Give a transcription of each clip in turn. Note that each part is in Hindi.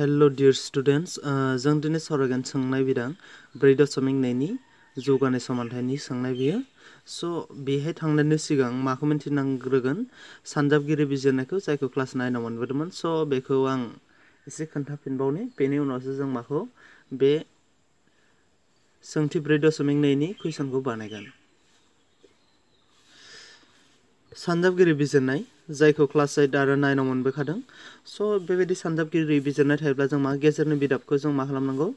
हेलो डियर स्टुडेन्ट्स जो दिन सौरगन सोंनाय बिदां ब्रै दशमिक नैनि जौगानाय समान्थायनि सोंनाय बियो स' बेहाय थांनायनि सिगां माखौ मिन्थिनांग्रोगोन सानजाबगिरि बिजिरनायखौ जायखौ क्लास नाइनाव मोनबोदोंमोन स' बेखौ आं एसे खोन्थाफिनबावनि बेनि उनावसो जों माखौ बे सोंथि ब्रै दशमिक नैनि कुइसनखौ बानायगोन सानजाबगिरि रिभिजननाय जायखौ क्लास ओइट आरो नाइनाव मोनबोखादों स' बेबायदि सानजाबगिरि रिभिजननाय थायोब्ला जों मा गेजेरनि बिदाबखौ जों मा खालामनांगौ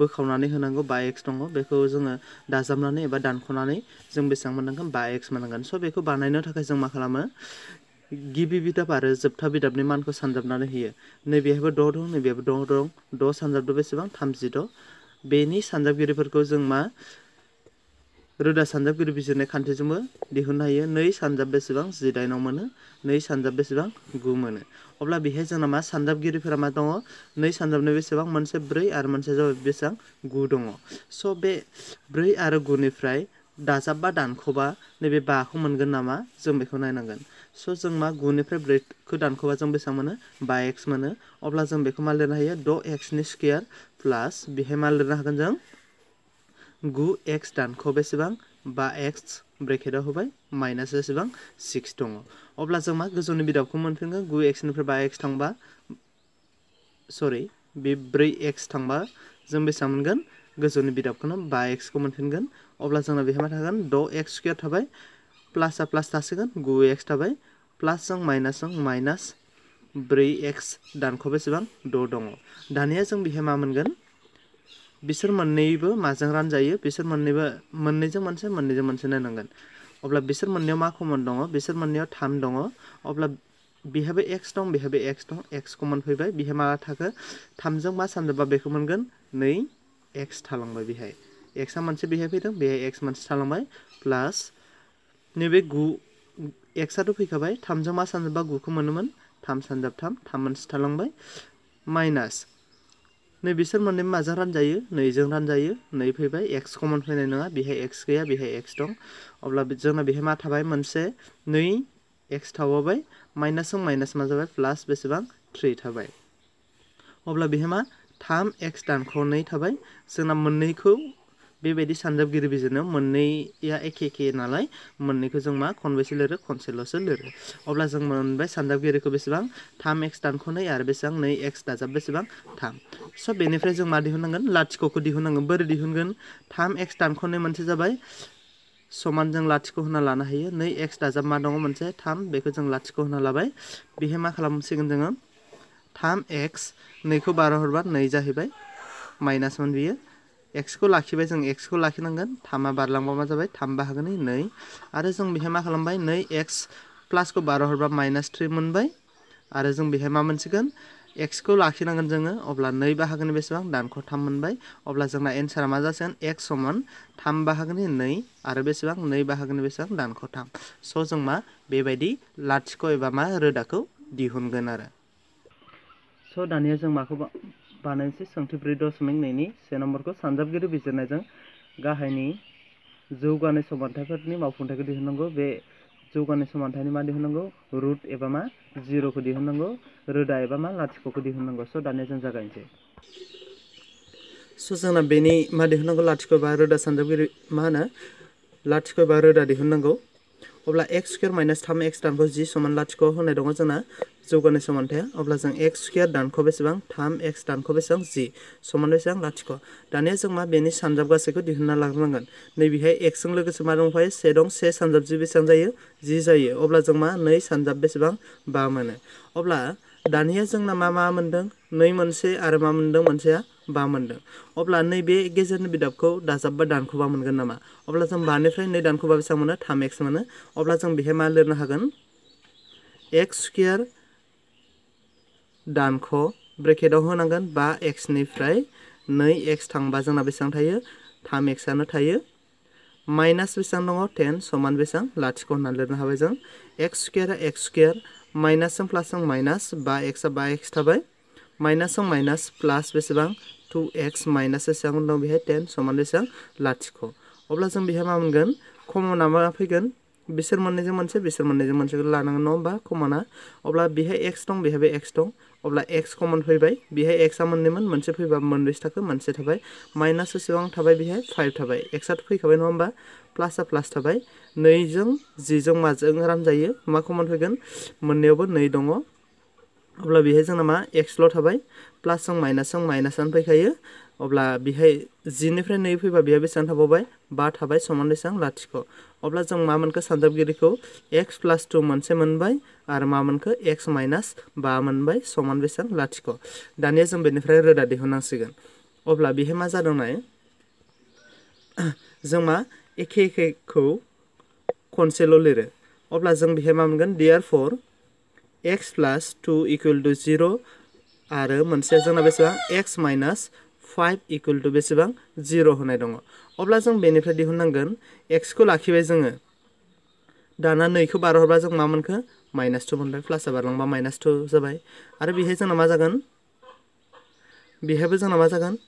बोखावनानै होनांगौ बा एक्स दङ बेखौ जोङो दाजाबनानै एबा दानख'नानै जों बेसेबां मोननांगोन बा एक्स मोननांगोन स' बेखौ बानायनो थाखाय जों मा खालामो गिबि बिदाब आरो जोबथा बिदाबनि मानखौ सानजाबनानै होयो नैबेहायबो द' दं नैबेहायबो द' दं द' सानजाबद' बेसेबां थामजिद' बेनि सानजाबगिरिफोरखौ जों मा रोदा सानजाबगिरि बिजिरनाय जो दिहुननो हायो नै सानजाब बेसेबां जिदाइनआव मोनो नै सानजाब बेसेबां गु मोनो अब्ला बेहाय जोंना मा सानजाबगिरिफोरा मा दङ सानजा सानजाबनि बेसेबां मोनसे ब्रै आरो मोनसे जाबाय बेसेबां गु दङ सो बे ब्रै आरो गुनिफ्राय दाजाब बा दानख'बा नैबे बाखौ मोनगोन नामा जों बेखौ नायनांगोन स' जों मा गुनिफ्राय ब्रैखौ दानख'बा जों बेसेबां मोनो बा एक्स मोनो अब्ला जों बेखौ मा लिरनो हायो द' एक्सनि स्केयार प्लास बेहाय मा लिरनो हागोन जों गु एक्स दानख' बेसेबां बा एक्स ब्रेकेटआ होबाय माइनास बेसेबां सिक्स दङ अब्ला जों मा गोजौनि बिदाबखौ मोनफिनगोन गु एक्सनिफ्राय बा एक्स थांबा सरि बे ब्रै एक्स थांबा जों बेसेबां मोनगोन गोजौनि बिदाबखौनो बा एक्सखौ मोनफिनगोन अब्ला जोंना बेहाय मा थागोन द' एक्स स्कुवेर थाबाय प्लासआ प्लास थासिगोन गु एक्स थाबाय प्लासजों माइनासजों माइनास ब्रै एक्स दानख' बेसेबां द' दङ दानिया जों बेहाय मा मोनगोन बिसोर मोननैबो माजों रानजायो बिसोर मोननैबो मोननैजों मोनसे मोननैजों मोनसे नायनांगोन अब्ला बिसोर मोननैयाव मा कमन दङ बिसोर मोननैयाव थाम दङ अब्ला बेहाबो एक्स दं बेहाबो एक्स दं एक्स कमन फैबाय बेहा मा थाखो थामजों मा सानजाबा बेखौ मोनगोन नै एक्स थालांबाय बेहाय एक्सआ मोनसे बेहाय फैदों बेहाय एक्स मोनसे थालांबाय प्लास नैबे गु एक्सआथ' फैखाबाय थामजों मा सानजाबा गुखौ मोनोमोन थाम सानजाब थाम थाम मोनसे थालांबाय माइनास नै बिसोर मोननै माजों रानजायो नैजों रानजायो नै फैबाय एक्स कमन फैनाय नङा बेहाय एक्स गैया बेहाय एक्स दं अब्ला जोंना बेहाय मा थाबाय मोनसे नै एक्स थाबावबाय माइनासजों माइनास मा जाबाय प्लास बेसेबां थ्रि थाबाय अब्ला बेहाय मा थाम एक्स दानख' नै थाबाय जोंना मोननैखौ बेबायदि सानजाबगिरि बिजिरनायाव मोननैया एखे एखे नालाय मोननैखौ जों मा खनबेसे लिरो खनसेल'सो लिरो अब्ला जों मोनबाय सानजाबगिरिखौ बेसेबां थाम एक्स दानखौ नै आरो बेसेबां नै एक्स दाजाब बेसेबां थाम स' बेनिफ्राय जों मा दिहुननांगोन लाथिख'खौ दिहुननांगोन बोरै दिहुनगोन थाम एक्स दानखौ मोनसे जाबाय समान जों लाथिख' होना लानो हायो नै एक्स दाजाब मा दङ मोनसे थाम बेखौ जों लाथिख' होना लाबाय बेहाय मा खालामसिगोन जोङो थाम एक्स नैखौ बारा हरबा नै जाहैबाय माइनासमोन बियो एक्स एक्सखौ लाखिबाय जों एक्सखौ लाखिनांगोन थामा बारलांबा मा जाबाय थाम बाहागोनि नै आरो जों बेहाय मा खालामबाय नै एक्स प्लासखौ बार' हरबा माइनास थ्रि मोनबाय आरो जों बेहाय मा मोनसिगोन एक्सखौ लाखिनांगोन जोङो अब्ला नई बाहागोनि बेसेबां दानख' थाम अब्ला जोंना एन्सारा मा जासिगोन एक्स समान थाम बाहागोनि नै आरो बेसेबां नै बाहागोनि बेसेबां दानख' थाम स' जों मा बेबायदि लाथिख' एबा मा रोदाखौ दिहुनगोन आरो स' दानिया जों माखौ बानायनोसै सोंथिब्रै दशमिक नैनि से नम्बरखौ सानजाबगिरि बिजिरनायजों गाहायनि जौगानाय समानथाइफोरनि मावफुंथाइखौ दिहुननांगौ बे जौगानाय समानथाइनि मा दिहुननांगौ रुट एबा मा जिर'खौ दिहुननांगौ रोदा एबा मा लाथिख'खौ दिहुननांगौ स' दानिया जों जागायनोसै स' जोंना बेनि मा दिहुननांगौ लाथिख' बा रोदा सानजाबगिरि मा होनो लाथिख' बा रोदा दिहुननांगौ अब एक्स स्कुवेर माइनास थाम एक्स दानख' जि समान लाथिख' होनाय दङ जोंना जौगानाय समानथाया अब्ला जों एक्स स्कुवेर दानख' बेसेबां थाम एक्स दानख' बेसेबां जि समान बेसेबां लाथिख' दानिया जों मा बेनि सानजाब गासैखौ दिहुनना लाग्रोनांगोन नैबेहाय एक्सजों लोगोसे मा दो से दं से सानजाब जि बेसेबां जायो जि जायो अब्ला मा नै सानजाब बेसेबां बा मोनो अब्ला दानिया जोंना मा मा मोन्दों नै मोनसे से मा मोन्दों मोनसेया बा मोनदों अब्ला नैबे गेजेरनि बिदाबखौ दाजाबबा दानख'बा मोनगोन नामा अब्ला जों बानिफ्राय नै दानख'बा बेसेबां मोनो थाम एक्स मोनो अब्ला जों बेहाय मा लिरनो हागोन एक्स स्कुवेर दानख' ब्रेकेटआव होनांगोन बा एक्स निफ्राय नै एक्स थांबा जोंना बेसेबां थायो थाम आनो थायो माइनास बेसेबां दङ टेन समान बेसेबां लाथिख' होनना लिरनो हाबाय जों एक्स स्क्वायर एक्स स्क्वायर माइनासजों प्लासजों माइनास बा एक्सआ बा एक्स थाबाय माइनास माइनास प्लास बेसेबां टू एक्स माइनास बेसेबां दं बेहाय टेन समान बेसेबां लाथिख' अब्ला जों बेहाय मा मोनगोन कमना मा फैगोन बिसोर मोननैजों मोनसे बिसोर मोननैजों मोनसेखौ लानांगोन नङा होमबा कमना अब्ला बेहाय एक्स दं बेहायबो एक्स दं अब्ला एक्स कमन फैबाय बेहाय एक्सआ मोननैमोन मोनसे फैबा मोनब्रैसो थाखो मोनसे थाबाय माइनास बेसेबां थाबाय बेहाय फाइभ थाबाय एक्सआथ' फैखाबाय नङा होमबा प्लासआ प्लास थाबाय नैजों जिजों माजों रानजायो मा कमन फैगोन मोननैयावबो नै दङ अब्ला बेहाय जोंना मा एक्सल' थाबाय प्लासजों माइनासजों माइनासआनो फैखायो अब्ला बेहाय जिनिफ्राय नै फैबा बेहाय बेसेबां थाबावबाय बा थाबाय समान बेसेबां लाथिख' अब्ला जों मा मोनखो सानजाबगिरिखौ एक्स प्लास टु मोनसे मोनबाय आरो मा मोनखो एक्स माइनास बा मोनबाय समान बेसेबां लाथिख' दानिया जों बेनिफ्राय रोदा दिहुननांसिगोन अब्ला बेहाय मा जादों नाय जों मा एखे एखेखौ खनसेल' लिरो अब्ला जों बेहाय मा मोनगोन डियार फर x plus two equal to zero और मोनसेया जोंना बेसेबां x minus five equal to बेसेबां जिर' होनाय दङ अब्ला जों बेनिफ्राय दिहुननांगोन एक्सखौ लाखिबाय जोङो दाना नैखौ बारहरबा जो मा मोनखो माइनास टू मोनबाय प्लासआ बारलांबा माइनास टू जाबाय आरो बेहाय जोंना मा जागोन बेहायबो जोंना मा जागोन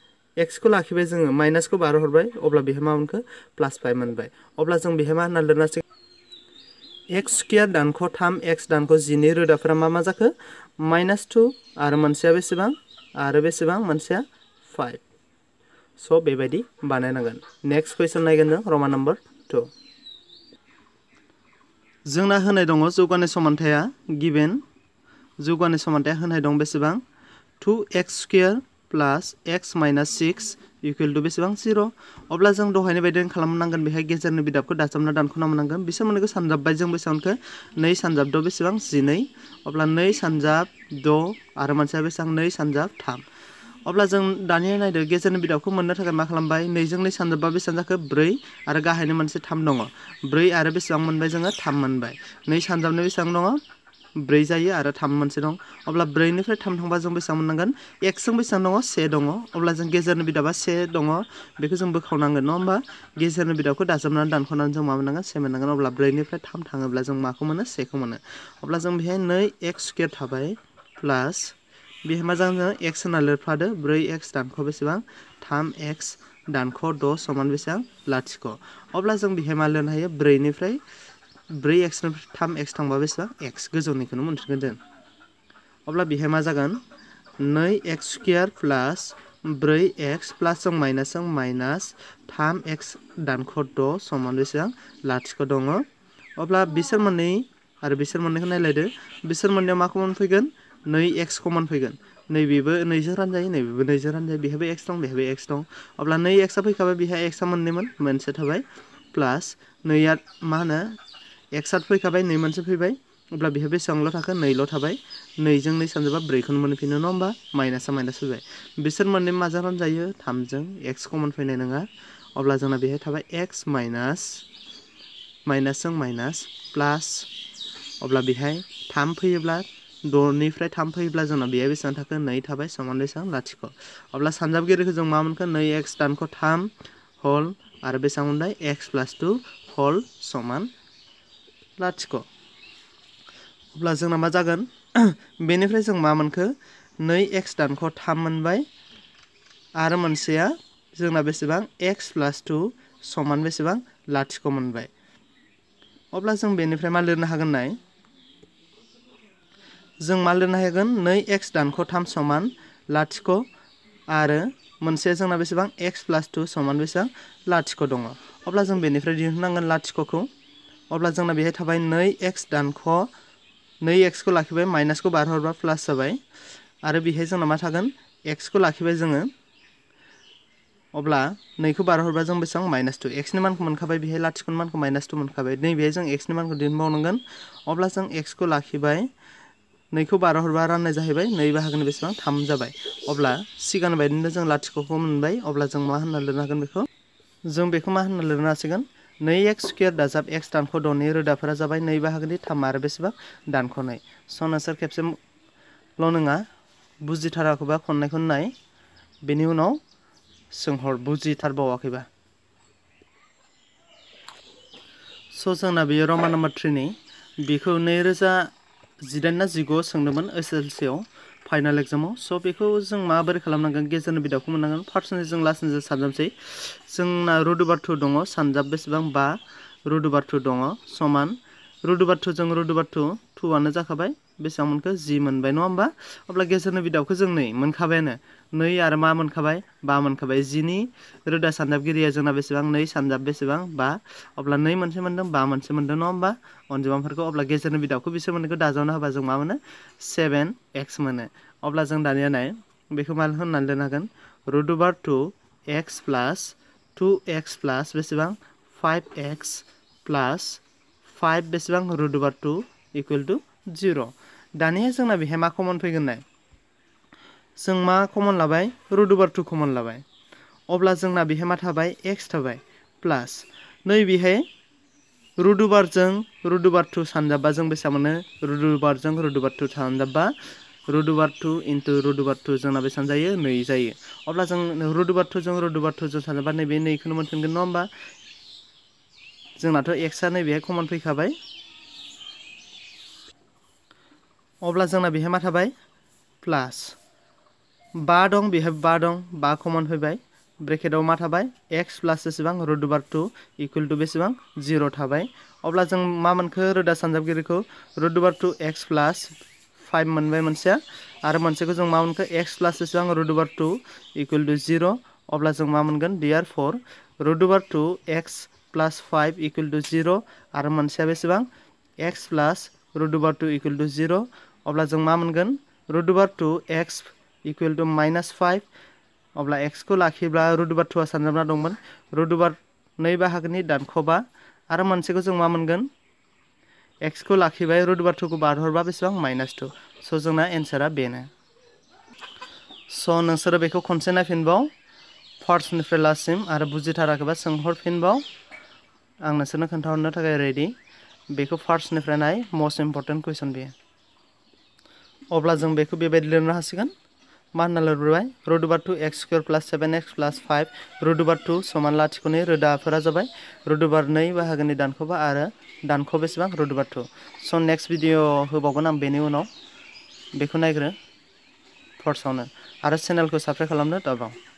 एक्सखौ लाखिबाय जोङो माइनासखौ बारहरबाय अब्ला बेहाय मा मोनखो प्लास फाइभ मोनबाय अब्ला जों बेहाय मा होनना लिरनांसिगोन एक्स स्केयार दानख' थाम एक्स दानख' जिनै रोदाफोरा मा मा जाखो माइनास टू आरो मोनसेया बेसेबां आरो बेसेबां मोनसेया फाइभ स' बेबायदि बानायनांगोन नेक्स्ट कुइसन नायगोन जों रमान नम्बर टु जोंना होनाय दङ जौगानाय समान्थाया गिभेन जौगानाय समान्थाया होनाय दं बेसेबां two x square plus x minus six equal to बेसेबां जिर' अब्ला जों दहायनि बायदिनो खालामनांगोन बेहाय गेजेरनि बिदाबखौ दाजाबना दानख'ना मोननांगोन बिसोर मोननैखौ सानजाबबाय जों बेसेबांखौ नै सानजाब द' बेसेबां जिनै अब्ला नै सानजाब द' आरो मोनसेया बेसेबां नै सानजाब थाम अब्ला जों दानिया नायदो गेजेरनि बिदाबखौ मोननो थाखाय मा खालामबाय नैजों नै सानजाबबा बेसेबां जाखो ब्रै आरो गाहायनो मोनसे थाम दङ ब्रै आरो बेसेबां मोनबाय जोङो थाम मोनबाय नै सानजाबनो बेसेबां दङ ब्रे जाए और थाम मोनसे दं अब्ला ब्रैनिफ्राय थाम थांबा जों बेसेबां मोननांगोन एक्सजों बेसेबां दङ से दङ अब्ला जों गेजेरनि बिदाबा से दङ बेखौ जों बोखावनांगोन नङा होमबा गेजेरनि बिदाबखौ दाजाबनानै दानख'नानै जों मा मोननांगोन से मोननांगोन अब्ला ब्रैनिफ्राय थाम थाङोब्ला जों माखौ मोनो सेखौ मोनो अब्ला जों बेहाय एक्स स्कुवेर थे प्लास बेहाय मा जागोन जों एक्स होना लिरफादो ब्रै एक्स दानख' बेसेबां थाम एक्स दानख' द' समान बेसेबां लाथिख' अब्ला जों बेहाय मा लिरनो हायो ब्रे एक्स थाम एक्स थांबा बेसेबां एक्स गोजौनिखौनो मोनफिनगोन जों मा जगन नई एक्स स्कुर प्लास ब्रे एक्स प्लासजों जो माइनास थाम एक्स दानख' द' समान बेसेबां लाथिख' दङ अब्ला बिसोर मोननै आरो बिसोर मोननैखौ नायलायदो बिसोर मोननैयाव मा कमन फैगोन नै एक्स कमन फैगोन नैबेबो नैजों रानजायो नैबेबो नैजों रानजायो बेहायबो एक्स दं बेहायबो एक्स दं अब्ला नै एक्सआ फैखाबाय बेहा एक्सआ मोननैमोन मोनसे थाबाय प्लास नैया मा होनो एक सार्ट फैखाबाय नै मोनसे फैबाय अब्ला बेहा बेसेबांल' थाखो नैल' थाबाय नैजों नै सानजोबा ब्रैखौनो मोनफिनो नङा माइनासा माइनास फैबाय बिसोर मोननै माजों रानजायो थामजों एक्स कमन फैनाय अब्ला जोंना बेहाय थाबाय x minus minus minus plus अब्ला बेहाय थाम फैयोब्ला द'निफ्राय थाम फैयोब्ला जोंना बेहाय बेसेबां थाखो नै थाबाय समान बेसेबां लाथिख' अब्ला सानजाबगिरिखौ जों मा मोनखो नै एक्स दानख' थाम हल और बेसेबां मोनबाय एक्स प्लास टू हल समान लाथिख' अब्ला जोंना मा जागोन बेनिफ्राय जों मा मोनखो नै एक्स दानख' थाम मोनबाय आरो मोनसेया जोंना बेसेबां एक्स प्लास टु समान बेसेबां लाथिख' मोनबाय अब्ला जों बेनिफ्राय मा लिरनो हागोन नाय जों मा लिरनो हागोन नै एक्स दानख' थाम समान लाथिख' आरो मोनसे जोंना बेसेबां एक्स प्लास टु समान बेसेबां लाथिख' दङ अब्ला जों बेनिफ्राय दिहुननांगोन लाथिख'खौ अब्ला जोंना बेहाय थाबाय नै एक्स दानख' नै एक्सखौ लाखिबाय माइनासखौ हरबा प्लास जाबाय आरो बेहाय जोंना मा थागोन एक्सखौ लाखिबाय जोङो अब्ला नैखौ बारहरबा जों बेसेबां माइनास टु एक्सनि मानखौ मोनखाबाय बेहाय लाथिख'नि मानखौ माइनास टु मोनखाबाय नै बेहाय जों एक्सनि मानखौ दिहुनबावनांगोन अब्ला जों एक्सखौ लाखिबाय नैखौ बारहरबा राननाय जाहैबाय नै बाहागोनि बेसेबां थाम जाबाय अब्ला सिगांनि बायदिनो जों लाथिख'खौ मोनबाय अब्ला जों मा होनना लिरनो हागोन बेखौ जों बेखौ मा होनना लिरनो नै एक्स स्कुयर दाजाब एक्स दानख' द'नि रोदाफोरा जाबाय नै बाहागोनि थाम आरो बेसेबां दानख'नाय सनासार खेबसेल' नङा बुजिथाराखैबा खननायखौ नाय बेनि उनाव सोंहर बुजिथारबावाखैबा स' जोंना बेयो रमान नम्बर थ्रिनि बेखौ नैरोजा जिदाइन ना जिगुआव सोंदोंमोन ओइस एल सियाव फाइनाल एक्जामाव स' बेखौ जों माबोरै खालामनांगोन गेजेरनि बिदावखौ मोननांगोन फार्स्टनि जों लास्टनि जों सानजाबसै जोंना रुदुबार दङ सानजाब बेसेबां बा रुदुबार दङ समान रुदुबार जों रुदुबार टु टुआनो जाखाबाय बेसेबां मोनखो जि मोनबाय नङा होमबा अब्ला गेजेरनि बिदावखौ जों नै मोनखाबायानो नई आरो मा मोनखाबाय बा मोनखाबाय जिनि रोदा सानजाबगिरिया जोंना बेसेबां नै सानजाब बेसेबां बा अब्ला नै मोनसे मोनदों बा मोनसे मोनदों नङा होमबा अनजिमाफोरखौ अब्ला गेजेरनि बिदाखौ बिसोर मोननैखौ दाजावनो हाबा जों मा मोनो सेभेन एक्स मोनो अब्ला जों दानिया नाय बेखौ मा होननानै दोननो हागोन root over two x plus two x plus बेसेबां फाइभ एक्स प्लास फाइभ बेसेबां रुदुबार अभार टु इकुवेल टु जिर' दानिया जोंना बेहाय मा कमन फैगोन नाय जों मा कमन लाबाय रुट अभार टु कमन लाबाय अब्ला जोंना बेहाय मा थाबाय एक्स थाबाय प्लास नै बेहाय रुट अभारजों रुट अभार टु सानजाबा जों बेसेबां मोनो रुट अभारजों रुट अभार टु सानजाबा root over two into root over two जोंना बेसेबां जायो नै जायो अब्ला जों रुट अभार टुजों रुट अभार टुजों सानजाबा नैबे नैखौनो मोनफिनगोन नङा होमबा जोंनाथ' एक्सआ नैबेहाय कमन फैखाबाय अब्ला जोंना बेहाय मा थाबाय प्लास बा दं बेहाय बा दं बा कमन फैबाय ब्रेकेटआव मा थाबाय एक्स प्लास बेसेबां root over two equal to बेसेबां जिर' थाबाय अब्ला जों मा मोनखो रोदा सानजाबगिरिखौ root over two x plus five मोनबाय मोनसेया आरो मोनसेखौ जों मा मोनखो एक्स प्लास बेसेबां root over two equal to zero' अब्ला जों मा मोनगोन डिआर फर root over two x plus five equal to zero' आरो मोनसेया बेसेबां x plus root over two equal to zero' अब्ला जों मा मोनगोन root over two x equal to minus five अब्ला एक्सखौ लाखिब्ला रुट बार टू सानजाबना दंमोन रुट बार नै बाहागोनि दानख'बा आरो को जो मा मोनगोन एक्सखौ लाखिबाय रुट बार टुखौ बारहरबा बेसेबां माइनास टू सो जोंना एन्सारा बेनो स' नोंसोरो बेखौ खनसे नायफिनबाव फार्स्टनिफ्राय लास्टसिम आरो बुजिथाराखैबा सोंहरफिनबाव आं नोंसोरनो खोन्थाहरनो थाखाय रेडि बेखौ फार्स्टनिफ्राय नाय मस्ट इम्पर्टेन्ट कुइसन बेयो अब्ला जों बेखौ बेबायदि लिरनो हासिगोन मा होनना लाबोबाय root over x square plus seven x plus five root over two समान लाथिख'नि रोदाफोरा जाबाय रुट अभार नै बाहागोनि दानख'बा आरो दानख' बेसेबां रुट अभार टु स' नेक्स्ट भिडियो होबावगोन आम बेनि उनाव बेखौ नायग्रो फार्स्टआवनो आरो चेनेलखौ साबस्क्राइब खालामनो दाबाव